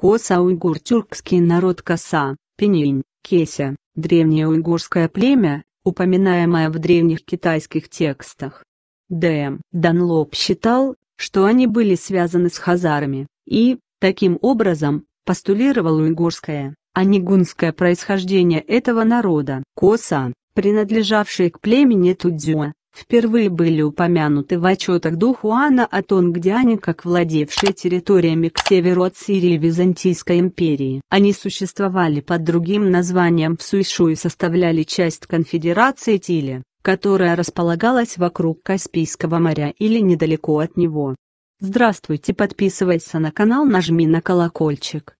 Коса-уйгур тюркский народ Коса, Пенинь, Кеся, древнее уйгурское племя, упоминаемое в древних китайских текстах. Д.М. Данлоп считал, что они были связаны с хазарами, и, таким образом, постулировал уйгурское, а не гунское происхождение этого народа. Коса, принадлежавшие к племени Тудзюа, впервые были упомянуты в отчетах Духуана, Хуана о Тонгдиане как владевшие территориями к северу от Сирии Византийской империи. Они существовали под другим названием в Суишу и составляли часть конфедерации Тиле, которая располагалась вокруг Каспийского моря или недалеко от него. Здравствуйте, подписывайся на канал, нажми на колокольчик.